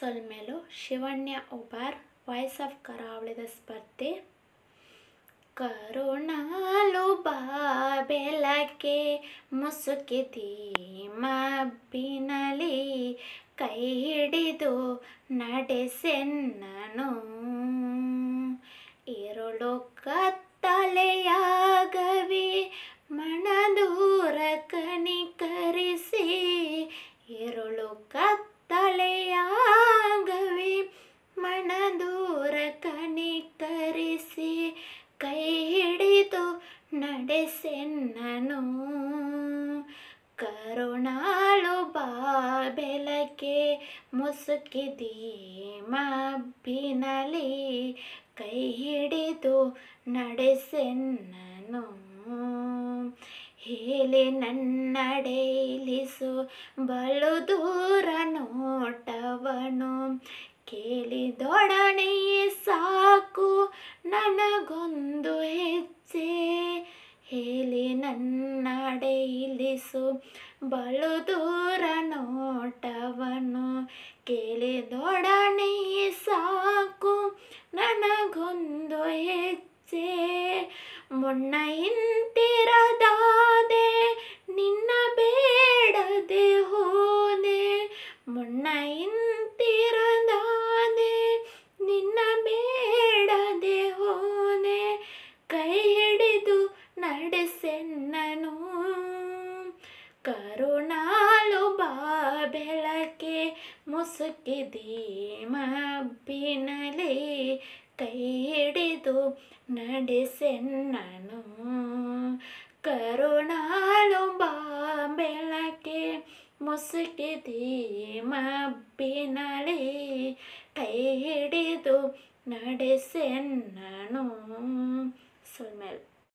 ಸೊಲ್ಮೆಲು ಶಿವಣ್ಯ ಉಬಾರ್ ವಾಯ್ಸ್ ಆಫ್ ಕರಾವಳಿದ ಸ್ಪರ್ಧೆ ಕರುಣಾಲು ಬಾಬೆಲಕ್ಕೆ ಮಬ್ಬಿನಲಿ ಕೈ ಹಿಡಿದು ನಡೆಸೆನ್ನನು ಇರುಳು ಕತ್ತಲೆಯಾಗವಿ ಮಣದೂರ ಕನಿಕರಿಸಿ ಇರುಳು ಕ ಸೆನ್ನನು ಕರುಣಾಳು బాబెలకే ಮುಸುಕಿದೀ ಮಬ್ಬಿನಲಿ ಕೈ ಹಿಡಿದು ನಡೆಸೆನ್ನನು ಹೇಳಿ ನನ್ನಡೆಯಲಿಸು ಬಲು ದೂರ ನೋಟವನು ಕೇಳಿದೊಡನೆ ಹೇಳಿ ನನ್ನಡೆ ಇಳಿಸು ಬಲು ದೂರ ನೋಟವನು ಕೇಳಿದೊಡನೆ ಸಾಕು ನನಗೊಂದು ಹೆಜ್ಜೆ ಮೊನ್ನೆಯಿಂದ ಬೆಳಕೆ ಮುಸುಕಿದೆ ಮಬ್ಬಿನಲೆ ಕೈ ಹಿಡಿದು ನಡೆಸೆನ್ನನು ಕರುಣಾಳು ಬಾ ಬೆಳಕೆ ಮುಸುಕಿದೆ ಮಬ್ಬಿನಲೆ ಕೈ ಹಿಡಿದು ನಡೆಸೆನ್ನನು ಸುಮೇಲ್